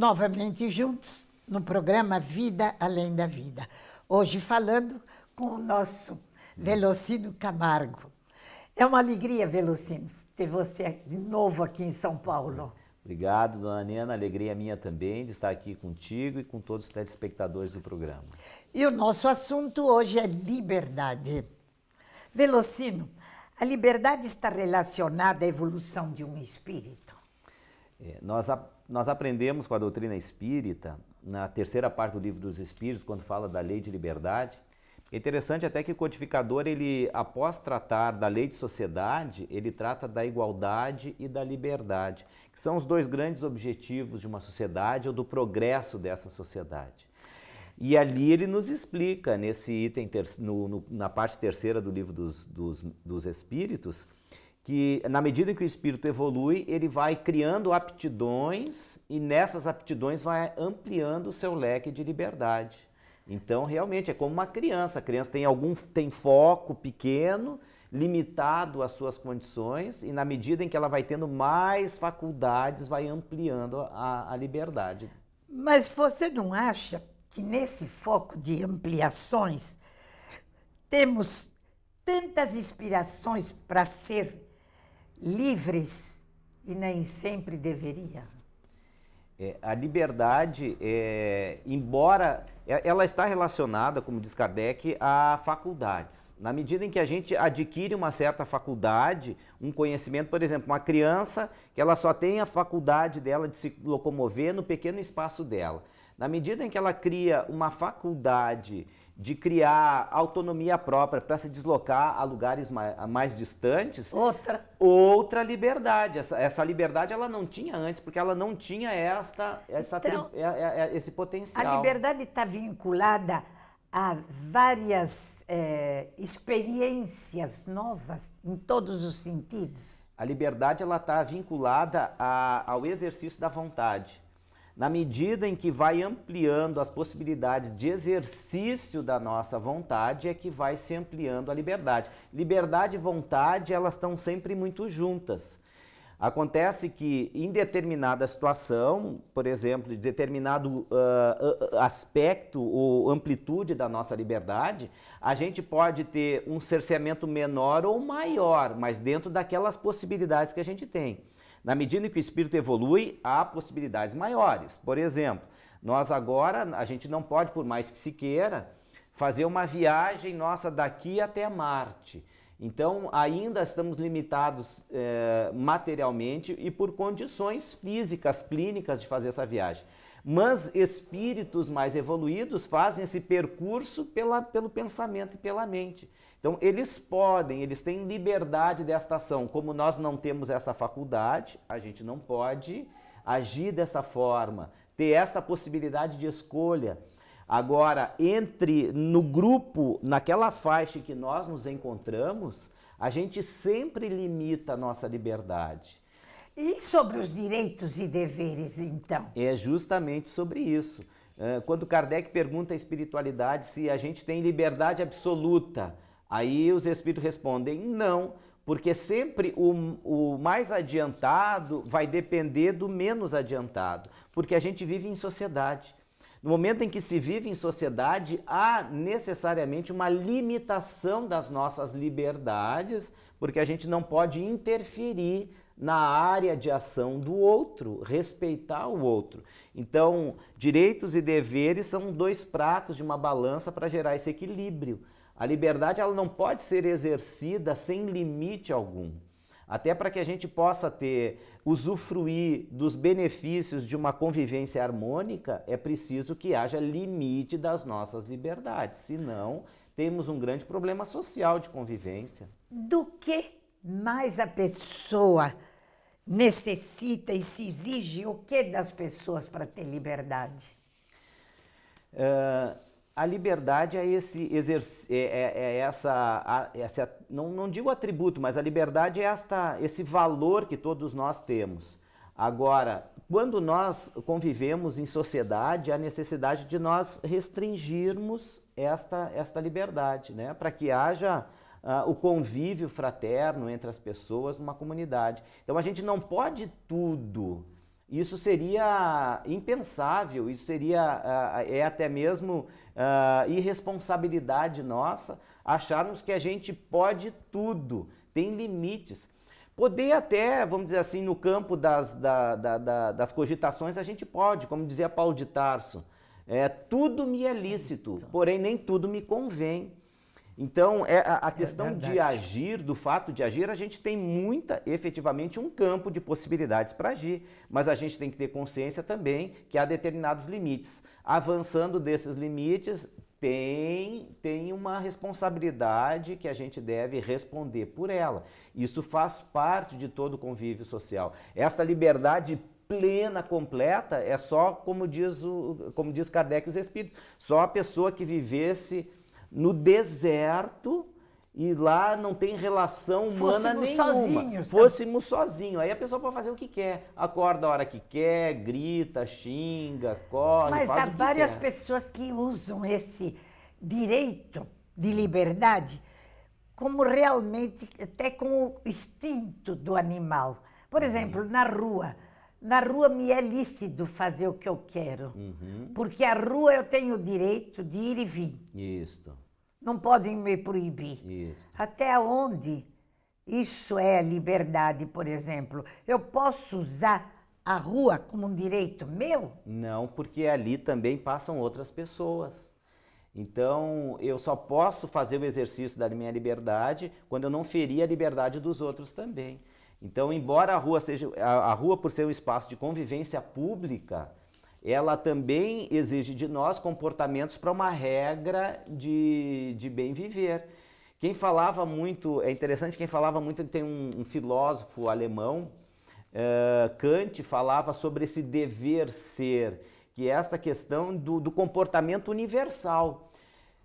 novamente juntos no programa Vida Além da Vida. Hoje falando com o nosso Velocino Camargo. É uma alegria, Velocino, ter você de novo aqui em São Paulo. Obrigado, dona Nena. Alegria minha também de estar aqui contigo e com todos os telespectadores do programa. E o nosso assunto hoje é liberdade. Velocino, a liberdade está relacionada à evolução de um espírito? É, nós nós aprendemos com a doutrina espírita, na terceira parte do livro dos Espíritos, quando fala da lei de liberdade. É interessante até que o codificador, ele, após tratar da lei de sociedade, ele trata da igualdade e da liberdade, que são os dois grandes objetivos de uma sociedade ou do progresso dessa sociedade. E ali ele nos explica, nesse item, ter, no, no, na parte terceira do livro dos, dos, dos Espíritos, que na medida em que o espírito evolui, ele vai criando aptidões e nessas aptidões vai ampliando o seu leque de liberdade. Então, realmente é como uma criança, a criança tem algum tem foco pequeno, limitado às suas condições e na medida em que ela vai tendo mais faculdades, vai ampliando a, a liberdade. Mas você não acha que nesse foco de ampliações temos tantas inspirações para ser livres e nem sempre deveria. É, a liberdade, é, embora é, ela está relacionada, como diz Kardec, a faculdades. Na medida em que a gente adquire uma certa faculdade, um conhecimento, por exemplo, uma criança que ela só tem a faculdade dela de se locomover no pequeno espaço dela. Na medida em que ela cria uma faculdade de criar autonomia própria para se deslocar a lugares mais, mais, distantes. Outra. Outra liberdade. Essa, essa, liberdade ela não tinha antes, porque ela não tinha esta, essa, então, é, é, é, esse potencial. A liberdade está vinculada a várias é, experiências novas em todos os sentidos. A liberdade ela está vinculada a, ao exercício da vontade na medida em que vai ampliando as possibilidades de exercício da nossa vontade, é que vai se ampliando a liberdade. Liberdade e vontade, elas estão sempre muito juntas. Acontece que em determinada situação, por exemplo, de determinado uh, aspecto ou amplitude da nossa liberdade, a gente pode ter um cerceamento menor ou maior, mas dentro daquelas possibilidades que a gente tem. Na medida em que o espírito evolui, há possibilidades maiores. Por exemplo, nós agora, a gente não pode, por mais que se queira, fazer uma viagem nossa daqui até Marte. Então, ainda estamos limitados eh, materialmente e por condições físicas, clínicas de fazer essa viagem. Mas espíritos mais evoluídos fazem esse percurso pela, pelo pensamento e pela mente. Então, eles podem, eles têm liberdade desta ação. Como nós não temos essa faculdade, a gente não pode agir dessa forma, ter esta possibilidade de escolha. Agora, entre no grupo, naquela faixa que nós nos encontramos, a gente sempre limita a nossa liberdade. E sobre os direitos e deveres, então? É justamente sobre isso. Eh, quando Kardec pergunta à espiritualidade se a gente tem liberdade absoluta, Aí os espíritos respondem: não, porque sempre o, o mais adiantado vai depender do menos adiantado, porque a gente vive em sociedade. No momento em que se vive em sociedade, há necessariamente uma limitação das nossas liberdades, porque a gente não pode interferir na área de ação do outro, respeitar o outro. Então, direitos e deveres são dois pratos de uma balança para gerar esse equilíbrio. A liberdade ela não pode ser exercida sem limite algum. Até para que a gente possa ter, usufruir dos benefícios de uma convivência harmônica, é preciso que haja limite das nossas liberdades. Senão, temos um grande problema social de convivência. Do que mais a pessoa necessita e se exige o que das pessoas para ter liberdade? Uh, a liberdade é esse exercício, é, é, é essa, essa não, não digo atributo, mas a liberdade é esta, esse valor que todos nós temos. Agora, quando nós convivemos em sociedade, há necessidade de nós restringirmos esta, esta liberdade, né? para que haja uh, o convívio fraterno entre as pessoas numa comunidade. Então a gente não pode tudo. Isso seria impensável, isso seria ah, ah, é até mesmo ah, irresponsabilidade nossa acharmos que a gente pode tudo, tem limites. Poder até, vamos dizer assim, no campo das, da, da, da, das cogitações, a gente pode, como dizia Paulo de Tarso, é, tudo me é lícito, porém nem tudo me convém. Então, é, a, a é questão é de agir, do fato de agir, a gente tem muita, efetivamente, um campo de possibilidades para agir. Mas a gente tem que ter consciência também que há determinados limites. Avançando desses limites, tem, tem uma responsabilidade que a gente deve responder por ela. Isso faz parte de todo o convívio social. Essa liberdade plena, completa, é só, como diz, o, como diz Kardec os Espíritos, só a pessoa que vivesse no deserto e lá não tem relação humana Fôssemos nenhuma. Sozinhos, né? Fôssemos sozinhos. Aí a pessoa pode fazer o que quer. Acorda a hora que quer, grita, xinga, corre. Mas há várias quer. pessoas que usam esse direito de liberdade como realmente até com o instinto do animal. Por uhum. exemplo, na rua na rua me é lícito fazer o que eu quero. Uhum. Porque a rua eu tenho o direito de ir e vir. Isso. Não podem me proibir. Isso. Até onde isso é liberdade, por exemplo? Eu posso usar a rua como um direito meu? Não, porque ali também passam outras pessoas. Então, eu só posso fazer o exercício da minha liberdade quando eu não ferir a liberdade dos outros também. Então, embora a rua seja a, a rua por ser um espaço de convivência pública, ela também exige de nós comportamentos para uma regra de, de bem viver. Quem falava muito, é interessante, quem falava muito, tem um, um filósofo alemão, uh, Kant, falava sobre esse dever ser, que é esta questão do, do comportamento universal.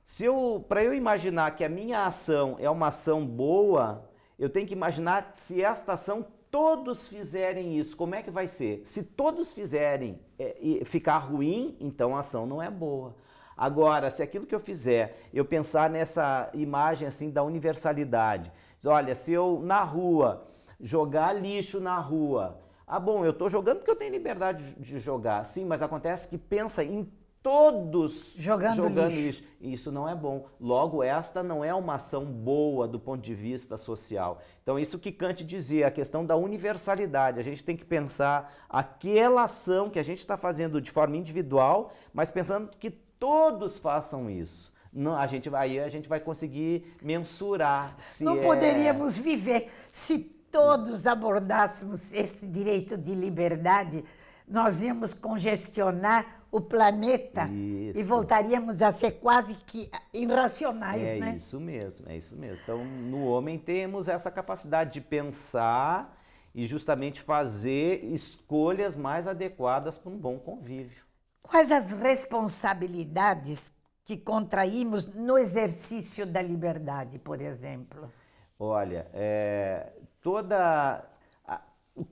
Se eu, para eu imaginar que a minha ação é uma ação boa, eu tenho que imaginar se esta ação todos fizerem isso, como é que vai ser? Se todos fizerem é, e ficar ruim, então a ação não é boa. Agora, se aquilo que eu fizer, eu pensar nessa imagem assim da universalidade, olha, se eu na rua jogar lixo na rua, ah bom, eu estou jogando porque eu tenho liberdade de jogar, sim, mas acontece que pensa em todos jogando, jogando lixo. lixo. Isso não é bom. Logo, esta não é uma ação boa do ponto de vista social. Então, isso que Kant dizia, a questão da universalidade. A gente tem que pensar aquela ação que a gente está fazendo de forma individual, mas pensando que todos façam isso. Não, a gente, aí a gente vai conseguir mensurar se Não é... poderíamos viver se todos abordássemos esse direito de liberdade nós íamos congestionar o planeta isso. e voltaríamos a ser quase que irracionais, é né? É isso mesmo, é isso mesmo. Então, no homem temos essa capacidade de pensar e justamente fazer escolhas mais adequadas para um bom convívio. Quais as responsabilidades que contraímos no exercício da liberdade, por exemplo? Olha, é, toda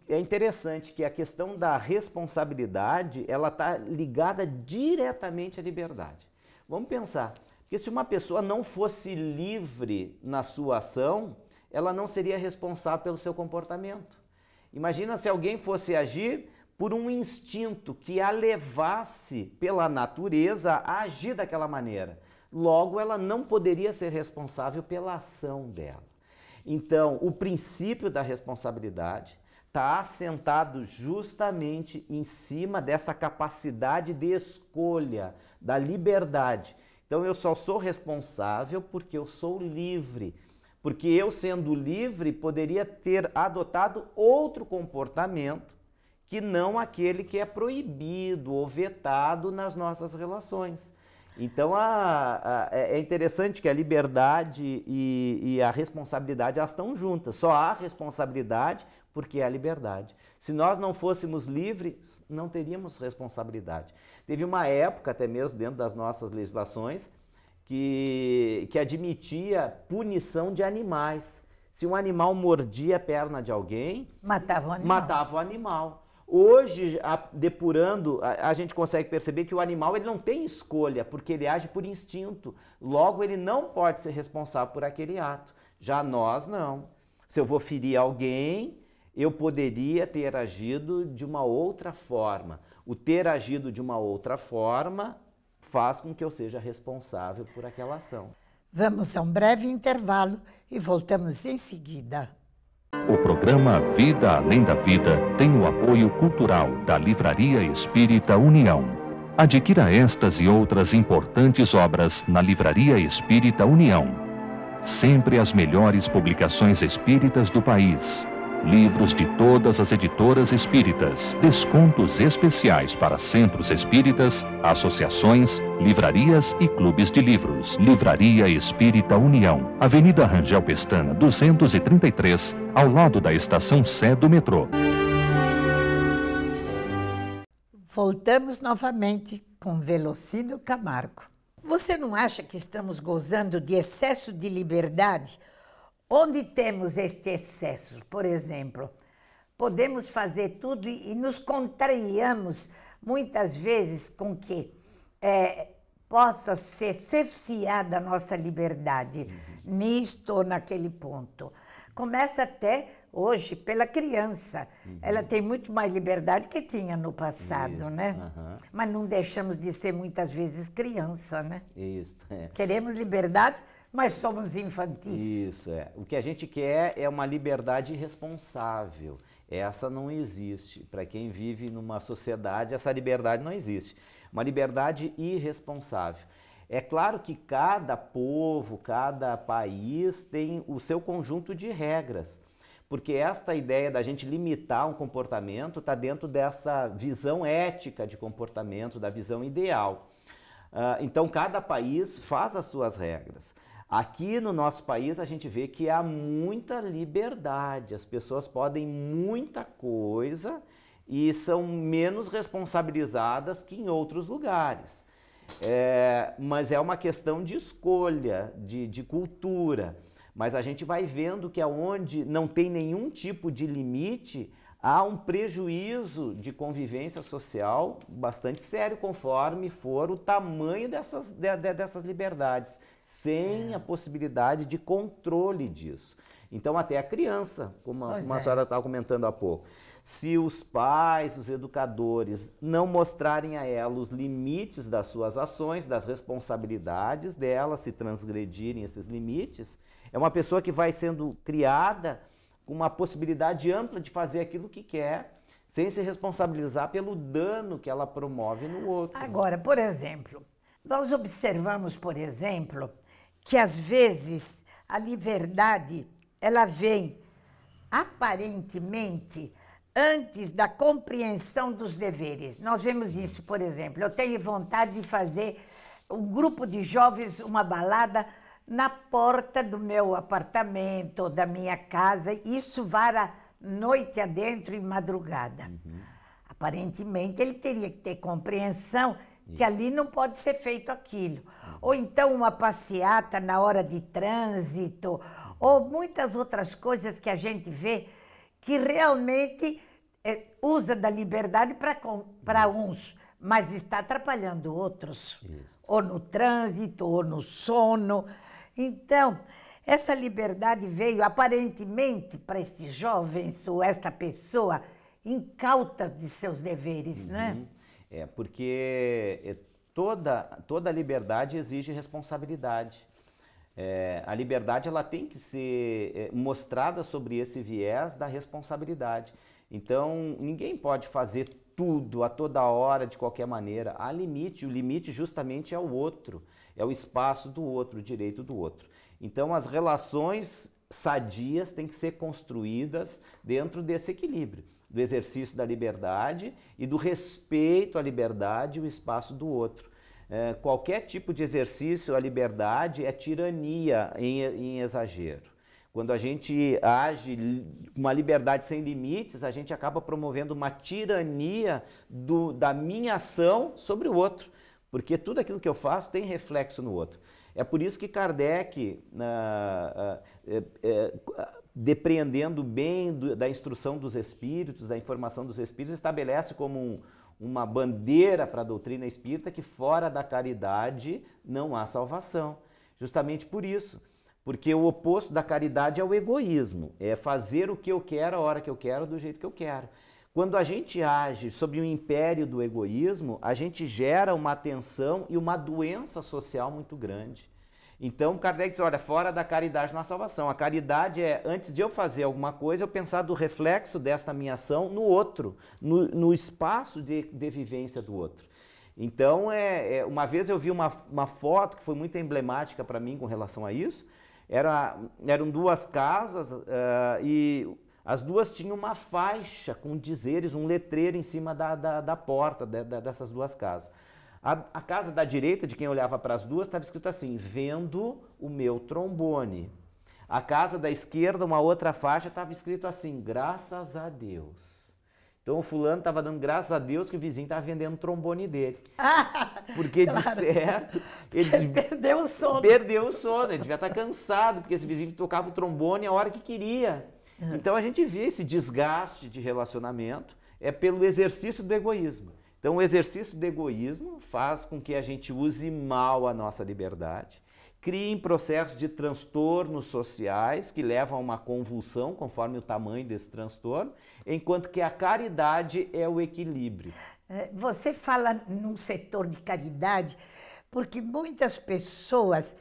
é interessante que a questão da responsabilidade ela está ligada diretamente à liberdade. Vamos pensar que se uma pessoa não fosse livre na sua ação, ela não seria responsável pelo seu comportamento. Imagina se alguém fosse agir por um instinto que a levasse pela natureza a agir daquela maneira. Logo, ela não poderia ser responsável pela ação dela. Então, o princípio da responsabilidade está assentado justamente em cima dessa capacidade de escolha, da liberdade. Então eu só sou responsável porque eu sou livre. Porque eu, sendo livre, poderia ter adotado outro comportamento que não aquele que é proibido ou vetado nas nossas relações. Então a, a, é, é interessante que a liberdade e, e, a responsabilidade elas estão juntas. Só há responsabilidade porque é a liberdade. Se nós não fôssemos livres, não teríamos responsabilidade. Teve uma época, até mesmo dentro das nossas legislações, que, que admitia punição de animais. Se um animal mordia a perna de alguém, matava o animal. Matava o animal. Hoje, a, depurando, a, a, gente consegue perceber que o animal ele não tem escolha, porque ele age por instinto. Logo, ele não pode ser responsável por aquele ato. Já nós, não. Se eu vou ferir alguém, eu poderia ter agido de uma outra forma. O ter agido de uma outra forma faz com que eu seja responsável por aquela ação. Vamos a um breve intervalo e voltamos em seguida. O programa Vida Além da Vida tem o apoio cultural da Livraria Espírita União. Adquira estas e outras importantes obras na Livraria Espírita União. Sempre as melhores publicações espíritas do país livros de todas as editoras espíritas, descontos especiais para centros espíritas, associações, livrarias e clubes de livros. Livraria Espírita União, Avenida Rangel Pestana, 233, ao lado da estação Sé do metrô. Voltamos novamente com Velocino Camargo. Você não acha que estamos gozando de excesso de liberdade? Onde temos este excesso, por exemplo, podemos fazer tudo e, nos contrariamos muitas vezes com que é, possa ser cerceada a nossa liberdade uhum. nisto ou naquele ponto. Começa até hoje pela criança. Uhum. Ela tem muito mais liberdade que tinha no passado, Isso. né? Uhum. Mas não deixamos de ser muitas vezes criança, né? Isso. É. Queremos liberdade mas somos infantis. Isso, é. O que a gente quer é uma liberdade responsável. Essa não existe. Para quem vive numa sociedade, essa liberdade não existe. Uma liberdade irresponsável. É claro que cada povo, cada país tem o seu conjunto de regras, porque esta ideia da gente limitar um comportamento está dentro dessa visão ética de comportamento, da visão ideal. Uh, então, cada país faz as suas regras. Aqui no nosso país a gente vê que há muita liberdade, as pessoas podem muita coisa e são menos responsabilizadas que em outros lugares. É, mas é uma questão de escolha, de, de cultura. Mas a gente vai vendo que aonde não tem nenhum tipo de limite, há um prejuízo de convivência social bastante sério, conforme for o tamanho dessas, de, de, dessas liberdades, sem é. a possibilidade de controle disso. Então, até a criança, como a, como a é. senhora estava comentando há pouco, se os pais, os educadores, não mostrarem a ela os limites das suas ações, das responsabilidades dela, se transgredirem esses limites, é uma pessoa que vai sendo criada com uma possibilidade ampla de fazer aquilo que quer, sem se responsabilizar pelo dano que ela promove no outro. Agora, por exemplo, nós observamos, por exemplo, que às vezes a liberdade ela vem aparentemente antes da compreensão dos deveres. Nós vemos isso, por exemplo, eu tenho vontade de fazer um grupo de jovens uma balada na porta do meu apartamento, da minha casa, isso vara noite adentro e madrugada. Uhum. Aparentemente ele teria que ter compreensão que ali não pode ser feito aquilo. Uhum. Ou então uma passeata na hora de trânsito, uhum. ou muitas outras coisas que a gente vê que realmente é, usa da liberdade para uns, mas está atrapalhando outros. Isso. Ou no trânsito, ou no sono. Então, essa liberdade veio aparentemente para este jovem ou esta pessoa incauta de seus deveres, uhum. né? É, porque é, toda, toda liberdade exige responsabilidade. É, a liberdade ela tem que ser é, mostrada sobre esse viés da responsabilidade. Então, ninguém pode fazer tudo a toda hora, de qualquer maneira. Há limite, o limite justamente é o outro é o espaço do outro, o direito do outro. Então as relações sadias têm que ser construídas dentro desse equilíbrio, do exercício da liberdade e do respeito à liberdade e o espaço do outro. É, qualquer tipo de exercício à liberdade é tirania em, em exagero. Quando a gente age com uma liberdade sem limites, a gente acaba promovendo uma tirania do, da minha ação sobre o outro porque tudo aquilo que eu faço tem reflexo no outro. É por isso que Kardec, é, é, depreendendo bem do, da instrução dos espíritos, da informação dos espíritos, estabelece como um, uma bandeira para a doutrina espírita que fora da caridade não há salvação. Justamente por isso. Porque o oposto da caridade é o egoísmo, é fazer o que eu quero, a hora que eu quero, do jeito que eu quero. Quando a gente age sob o império do egoísmo, a gente gera uma tensão e uma doença social muito grande. Então, Kardec diz: olha, fora da caridade não há salvação. A caridade é, antes de eu fazer alguma coisa, eu pensar do reflexo desta minha ação no outro, no, no espaço de, de vivência do outro. Então, é, é, uma vez eu vi uma, uma foto que foi muito emblemática para mim com relação a isso. Era, eram duas casas uh, e as duas tinham uma faixa com dizeres, um letreiro em cima da, da, da porta de, dessas duas casas. A, a, casa da direita, de quem olhava para as duas, estava escrito assim: Vendo o meu trombone. A casa da esquerda, uma outra faixa, estava escrito assim: Graças a Deus. Então o fulano estava dando graças a Deus que o vizinho estava vendendo o trombone dele. porque claro. de certo. Ele perdeu o sono. Perdeu o sono, ele devia estar cansado, porque esse vizinho tocava o trombone a hora que queria. Uhum. Então a gente vê esse desgaste de relacionamento é pelo exercício do egoísmo. Então o exercício do egoísmo faz com que a gente use mal a nossa liberdade, criem processos de transtornos sociais que levam a uma convulsão conforme o tamanho desse transtorno, enquanto que a caridade é o equilíbrio. É, você fala num setor de caridade porque muitas pessoas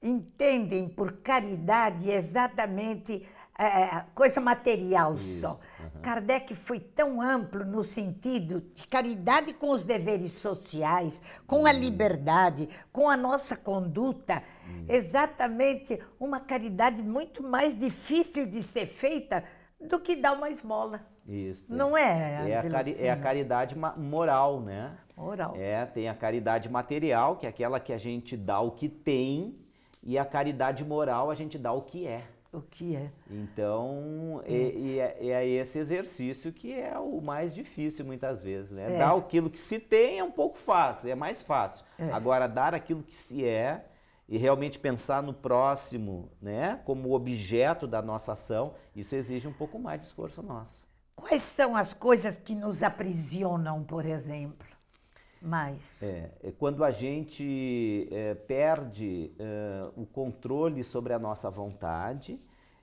entendem por caridade exatamente é, é, é, coisa material Isso. só. Uhum. Kardec foi tão amplo no sentido de caridade com os deveres sociais, com uhum. a hum. liberdade, com a nossa conduta. Uhum. Exatamente uma caridade muito mais difícil de ser feita do que dar uma esmola. Isso. Não é? É, a, cari é a caridade moral, né? Moral. É, tem a caridade material, que é aquela que a gente dá o que tem, e a caridade moral a gente dá o que é. O que é? Então, é. E, é, e é, é, esse exercício que é o mais difícil muitas vezes, né? É. Dar aquilo que se tem é um pouco fácil, é mais fácil. É. Agora, dar aquilo que se é e realmente pensar no próximo, né? Como objeto da nossa ação, isso exige um pouco mais de esforço nosso. Quais são as coisas que nos aprisionam, por exemplo? mais. É, é, quando a gente é, perde é, o controle sobre a nossa vontade,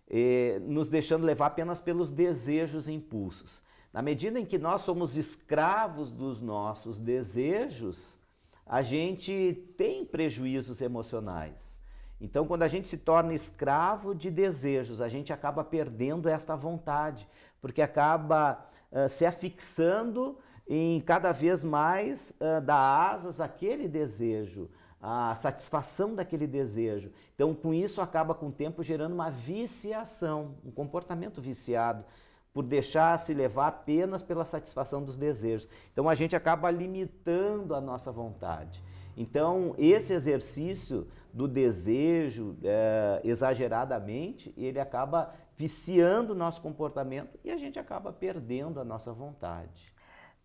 é, nos deixando levar apenas pelos desejos e impulsos. Na medida em que nós somos escravos dos nossos desejos, a gente tem prejuízos emocionais. Então, quando a gente se torna escravo de desejos, a gente acaba perdendo esta vontade, porque acaba uh, se afixando em cada vez mais uh, dar asas àquele desejo, à satisfação daquele desejo. Então, com isso, acaba com o tempo gerando uma viciação, um comportamento viciado, por deixar se levar apenas pela satisfação dos desejos. Então, a gente acaba limitando a nossa vontade. Então, esse exercício do desejo é, exageradamente, ele acaba viciando o nosso comportamento e a gente acaba perdendo a nossa vontade.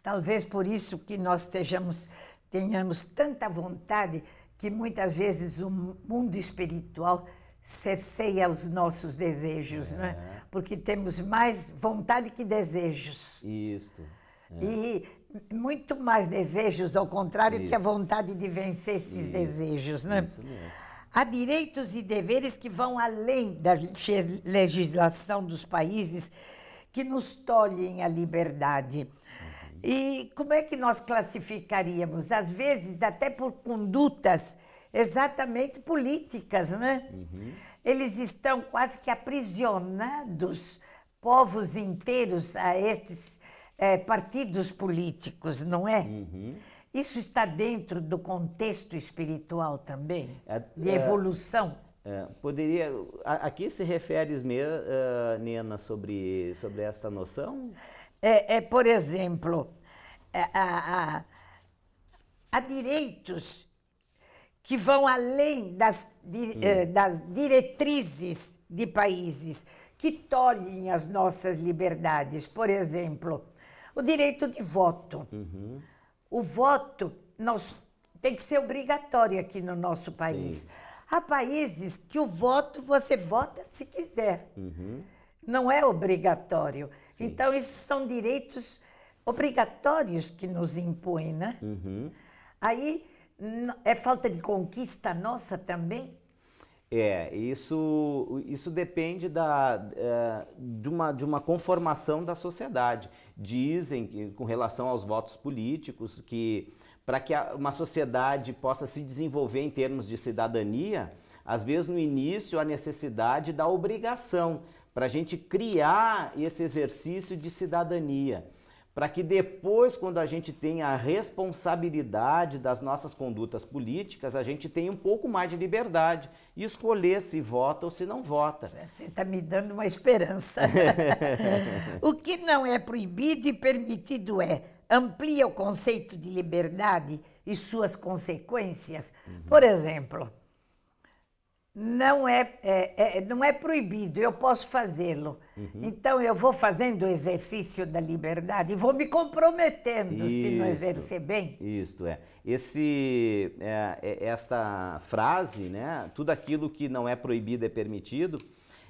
Talvez por isso que nós estejamos, tenhamos tanta vontade que muitas vezes o mundo espiritual cerceia os nossos desejos, é. né? Porque temos mais vontade que desejos. Isso. É. E muito mais desejos, ao contrário isso. que a vontade de vencer esses isso. desejos, né? Isso mesmo. Há direitos e deveres que vão além da legislação dos países que nos tolhem a liberdade. E como é que nós classificaríamos? Às vezes, até por condutas exatamente políticas, né? Uhum. Eles estão quase que aprisionados, povos inteiros, a estes é, partidos políticos, não é? Uhum. Isso está dentro do contexto espiritual também? É, de é, evolução? É, poderia. A, que se refere uh, Nena, sobre, sobre esta noção? é, é por exemplo, há, direitos que vão além das, di, hum. Eh, das diretrizes de países que tolhem as nossas liberdades. Por exemplo, o direito de voto. Uhum. O voto nós, tem que ser obrigatório aqui no nosso país. Sim. Há países que o voto você vota se quiser, uhum. não é obrigatório. Então, esses são direitos obrigatórios que nos impõem, né? Uhum. Aí, é falta de conquista nossa também? É, isso, isso depende da, é, de, uma, de uma conformação da sociedade. Dizem, que, com relação aos votos políticos, que para que uma sociedade possa se desenvolver em termos de cidadania, às vezes no início a necessidade da obrigação, para a gente criar esse exercício de cidadania, para que depois, quando a gente tenha a responsabilidade das nossas condutas políticas, a gente tenha um pouco mais de liberdade e escolher se vota ou se não vota. É, você está me dando uma esperança. o que não é proibido e permitido é amplia o conceito de liberdade e suas consequências. Uhum. Por exemplo, não é, é, é, não é proibido, eu posso fazê-lo. Uhum. Então eu vou fazendo o exercício da liberdade e vou me comprometendo se não exercer bem. Isto é. Esse, é, é, esta frase, né? Tudo aquilo que não é proibido é permitido.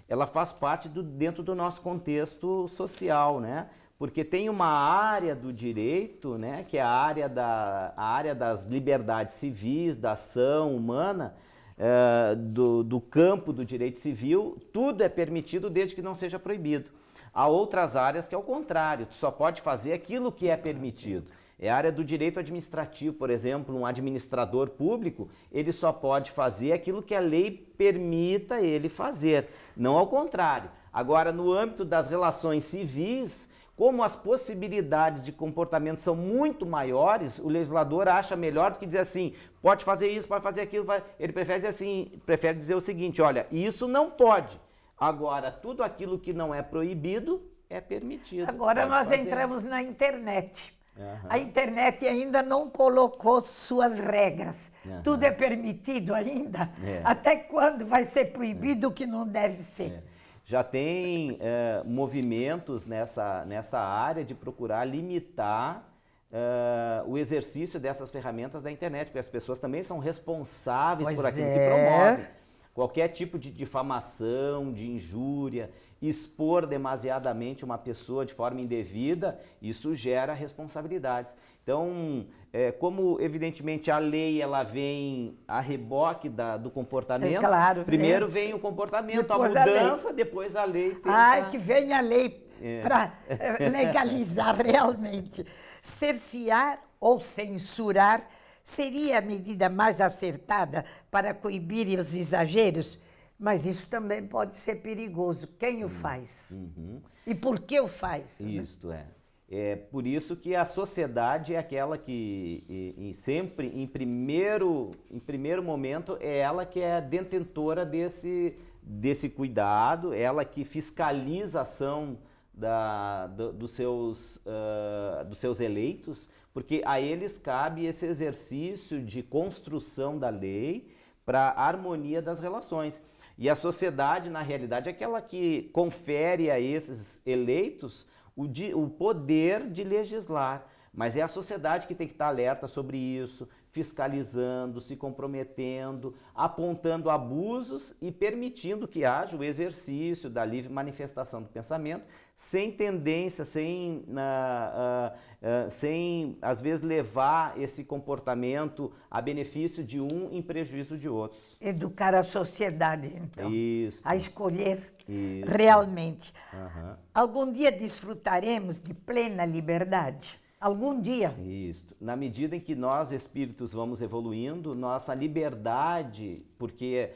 Ela faz parte do, dentro do nosso contexto social, né? Porque tem uma área do direito, né? Que é a área, da, a área das liberdades civis, da ação humana eh, do, do campo do direito civil, tudo é permitido desde que não seja proibido. Há outras áreas que é o contrário, tu só pode fazer aquilo que é permitido. É a área do direito administrativo, por exemplo, um administrador público, ele só pode fazer aquilo que a lei permita ele fazer, não ao contrário. Agora, no âmbito das relações civis, como as possibilidades de comportamento são muito maiores, o legislador acha melhor do que dizer assim, pode fazer isso, pode fazer aquilo. Ele prefere dizer assim, prefere dizer o seguinte, olha, isso não pode. Agora, tudo aquilo que não é proibido é permitido. Agora pode nós fazer. entramos na internet. Uhum. A internet ainda não colocou suas regras. Uhum. Tudo é permitido ainda. É. Até quando vai ser proibido é. o é. que não deve ser? É já tem é, movimentos nessa, nessa área de procurar limitar é, o exercício dessas ferramentas da internet, porque as pessoas também são responsáveis pois por aquilo é. que promovem. Qualquer tipo de difamação, de injúria, expor demasiadamente uma pessoa de forma indevida, isso gera responsabilidades. Então, é, como evidentemente a lei ela vem a reboque da, do comportamento, é, claro, primeiro é. vem o comportamento, a mudança, a depois a lei. Tenta... Ah, que venha a lei é. para eh, legalizar realmente. Cercear ou censurar seria a medida mais acertada para coibir os exageros? Mas isso também pode ser perigoso. Quem o hum, faz? Uhum. E por que o faz? isto né? é. É por isso que a sociedade é aquela que e, e sempre, em primeiro, em primeiro momento, é ela que é detentora desse, desse cuidado, ela que fiscaliza a ação da, do, dos, seus, uh, dos seus eleitos, porque a eles cabe esse exercício de construção da lei para a harmonia das relações. E a sociedade, na realidade, é aquela que confere a esses eleitos o, de, o poder de legislar. Mas é a sociedade que tem que estar alerta sobre isso, fiscalizando, se comprometendo, apontando abusos e permitindo que haja o exercício da livre manifestação do pensamento, sem tendência, sem, uh, uh, uh, sem às vezes levar esse comportamento a benefício de um em prejuízo de outros. Educar a sociedade, então, Isso. a escolher Isso. realmente. Uhum. Algum dia desfrutaremos de plena liberdade. Algum dia. Isso. Na medida em que nós, espíritos, vamos evoluindo, nossa liberdade, porque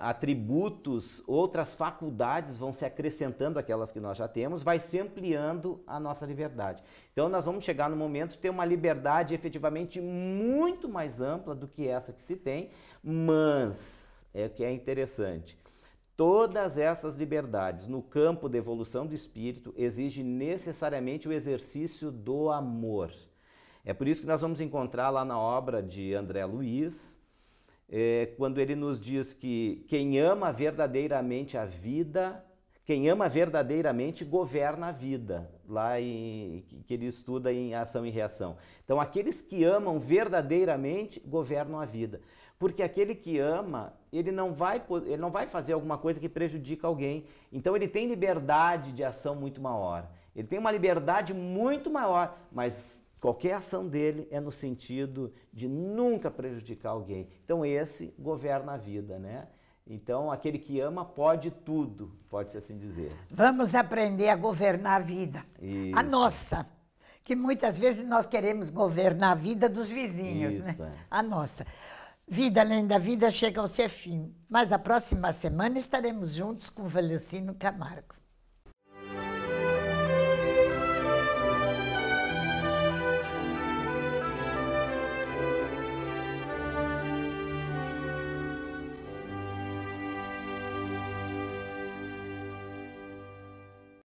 atributos, outras faculdades vão se acrescentando àquelas que nós já temos, vai se ampliando a nossa liberdade. Então, nós vamos chegar no momento de ter uma liberdade efetivamente muito mais ampla do que essa que se tem, mas é o que é interessante Todas essas liberdades no campo da evolução do espírito exigem necessariamente o exercício do amor. É por isso que nós vamos encontrar lá na obra de André Luiz, é, quando ele nos diz que quem ama verdadeiramente a vida, quem ama verdadeiramente governa a vida, lá em, que ele estuda em ação e reação. Então, aqueles que amam verdadeiramente governam a vida. Porque aquele que ama, ele não vai, ele não vai fazer alguma coisa que prejudica alguém. Então ele tem liberdade de ação muito maior. Ele tem uma liberdade muito maior, mas qualquer ação dele é no sentido de nunca prejudicar alguém. Então esse governa a vida, né? Então, aquele que ama pode tudo, pode-se assim dizer. Vamos aprender a governar a vida. Isso. A nossa. Que muitas vezes nós queremos governar a vida dos vizinhos, Isso, né? É. A nossa. Vida Além da Vida chega ao seu fim, mas a próxima semana estaremos juntos com Valentino Camargo.